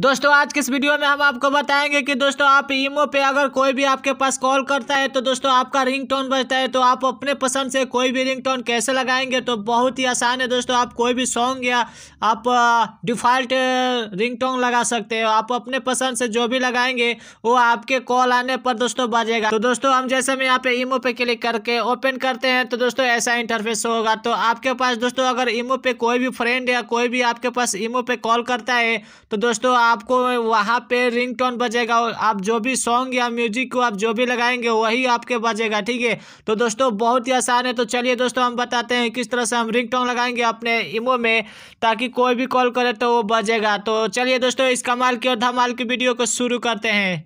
दोस्तों आज के इस वीडियो में हम आपको बताएंगे कि दोस्तों आप ईमो पे अगर कोई भी आपके पास कॉल करता है तो दोस्तों आपका रिंग टोन बजता है तो आप अपने पसंद से कोई भी रिंग टोन कैसे लगाएंगे तो बहुत ही आसान है दोस्तों आप कोई भी सॉन्ग या आप डिफ़ॉल्ट रिंग टोन लगा सकते हो आप अपने पसंद से जो भी लगाएंगे वो आपके कॉल आने पर दोस्तों बजेगा तो दोस्तों हम जैसे हम यहाँ पे ईमो पे क्लिक करके ओपन करते हैं तो दोस्तों ऐसा इंटरफेस होगा तो आपके पास दोस्तों अगर ईमो पे कोई भी फ्रेंड या कोई भी आपके पास ईमो पे कॉल करता है तो दोस्तों आपको वहाँ पे रिंग टोन बजेगा और आप जो भी सॉन्ग या म्यूजिक को आप जो भी लगाएंगे वही आपके बजेगा ठीक है तो दोस्तों बहुत ही आसान है तो चलिए दोस्तों हम बताते हैं किस तरह से हम रिंग लगाएंगे अपने इमो में ताकि कोई भी कॉल करे तो वो बजेगा तो चलिए दोस्तों इस कमाल की और धमाल की वीडियो को शुरू करते हैं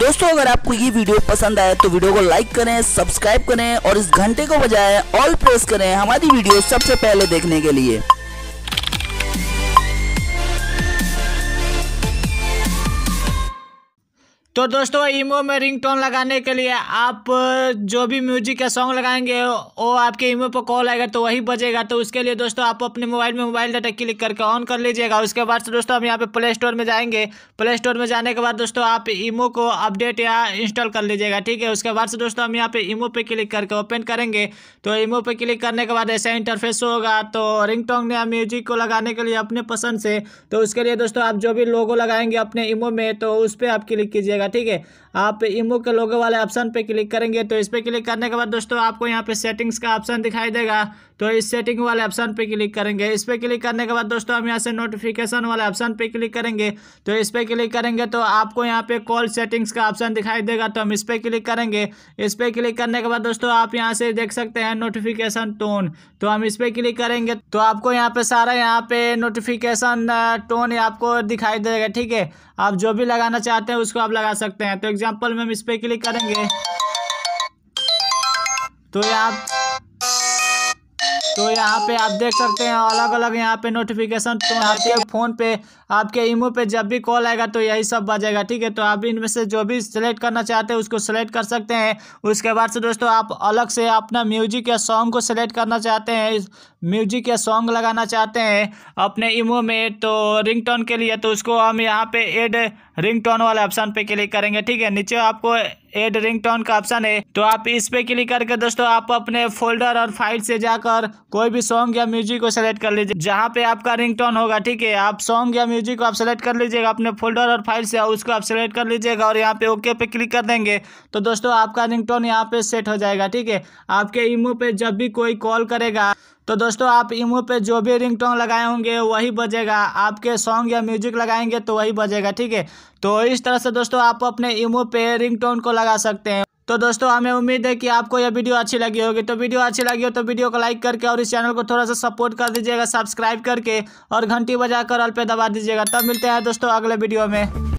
दोस्तों अगर आपको ये वीडियो पसंद आए तो वीडियो को लाइक करें सब्सक्राइब करें और इस घंटे को बजाय ऑल प्रेस करें हमारी वीडियो सबसे पहले देखने के लिए तो दोस्तों ईमो में रिंगटोन लगाने के लिए आप जो भी म्यूजिक का सॉन्ग लगाएंगे वो आपके ईमो पर कॉल आएगा तो वही बजेगा तो उसके लिए दोस्तों आप अपने मोबाइल में मोबाइल डाटा क्लिक करके ऑन कर लीजिएगा उसके बाद से दोस्तों हम यहाँ पे प्ले स्टोर में जाएंगे प्ले स्टोर में जाने के बाद दोस्तों आप ईमो को अपडेट या इंस्टॉल कर लीजिएगा ठीक है उसके बाद से दोस्तों हम यहाँ पे ईमो पे क्लिक करके ओपन करेंगे तो ईमो पे क्लिक करने के बाद ऐसा इंटरफेस होगा तो रिंग टोंग या म्यूजिक को लगाने के लिए अपने पसंद से तो उसके लिए दोस्तों आप जो भी लोगो लगाएंगे अपने ईमो में तो उस पर आप क्लिक कीजिएगा जाएगा ठीक है आप इमो के लोगो वाले ऑप्शन पर क्लिक करेंगे तो इस पर क्लिक करने के बाद दोस्तों आपको यहाँ पर सेटिंग्स का ऑप्शन दिखाई देगा तो इस सेटिंग वाले ऑप्शन पे क्लिक करेंगे इस पर क्लिक करने के बाद दोस्तों हम यहाँ से नोटिफिकेशन वाले ऑप्शन पे क्लिक करेंगे तो इस पर क्लिक करेंगे तो आपको यहाँ पे कॉल सेटिंग्स का ऑप्शन दिखाई देगा तो हम इस पर क्लिक करेंगे इस पर क्लिक करने के बाद दोस्तों आप यहाँ से देख सकते हैं नोटिफिकेशन टोन तो हम इस पर क्लिक करेंगे तो आपको यहाँ पे सारा यहाँ पे नोटिफिकेशन टोन आपको दिखाई देगा ठीक है आप जो भी लगाना चाहते हैं उसको आप लगा सकते हैं तो एग्जाम्पल में हम इस पर क्लिक करेंगे तो यहाँ तो यहाँ पे आप देख सकते हैं अलग अलग यहाँ पे नोटिफिकेशन तो आपके फ़ोन पे आपके ईमो पे जब भी कॉल आएगा तो यही सब बजेगा ठीक है तो आप इनमें से जो भी सिलेक्ट करना चाहते हैं उसको सिलेक्ट कर सकते हैं उसके बाद से दोस्तों आप अलग से अपना म्यूजिक या सॉन्ग को सिलेक्ट करना चाहते हैं म्यूजिक या सॉन्ग लगाना चाहते हैं अपने इमो में तो रिंगटोन के लिए तो उसको हम यहाँ पे एड रिंगटोन वाले ऑप्शन पे क्लिक करेंगे ठीक है नीचे आपको एड रिंगटोन का ऑप्शन है तो आप इस पे क्लिक करके दोस्तों आप अपने फोल्डर और फाइल से जाकर कोई भी सॉन्ग या म्यूजिक को सेलेक्ट कर लीजिए जहाँ पे आपका रिंगटोन होगा ठीक है आप सॉन्ग या म्यूजिक को आप सेलेक्ट कर लीजिएगा अपने फोल्डर और फाइल से उसको आप सेलेक्ट कर लीजिएगा और यहाँ पे ओके पे क्लिक कर देंगे तो दोस्तों आपका रिंगटोन यहाँ पे सेट हो जाएगा ठीक है आपके इमो पे जब भी कोई कॉल करेगा तो दोस्तों आप इमो पे जो भी रिंगटोन लगाए होंगे वही बजेगा आपके सॉन्ग या म्यूजिक लगाएंगे तो वही बजेगा ठीक है तो इस तरह से दोस्तों आप अपने इमो पे रिंगटोन को लगा सकते हैं तो दोस्तों हमें उम्मीद है कि आपको यह वीडियो अच्छी लगी होगी तो वीडियो अच्छी लगी हो तो वीडियो को लाइक करके और इस चैनल को थोड़ा सा सपोर्ट कर दीजिएगा सब्सक्राइब करके और घंटी बजा ऑल पे दबा दीजिएगा तब मिलते हैं दोस्तों अगले वीडियो में